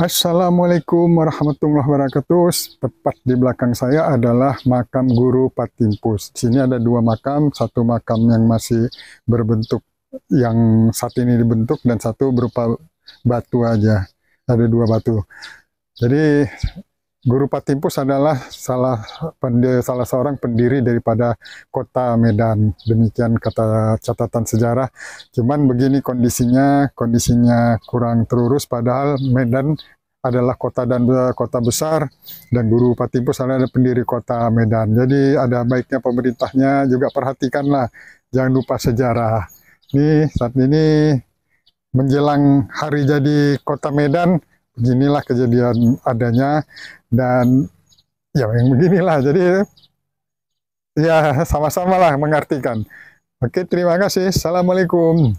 Assalamualaikum warahmatullahi wabarakatuh. Tepat di belakang saya adalah makam Guru Patimpus. Di sini ada dua makam, satu makam yang masih berbentuk yang saat ini dibentuk dan satu berupa batu aja. Ada dua batu. Jadi Guru Patimpus adalah salah salah seorang pendiri daripada kota Medan. Demikian kata catatan sejarah. Cuman begini kondisinya, kondisinya kurang terurus padahal Medan adalah kota dan kota besar dan Guru Patimpus adalah pendiri kota Medan. Jadi ada baiknya pemerintahnya juga perhatikanlah jangan lupa sejarah. Nih saat ini menjelang hari jadi kota Medan beginilah kejadian adanya dan ya yang beginilah jadi ya sama sama lah mengartikan oke terima kasih assalamualaikum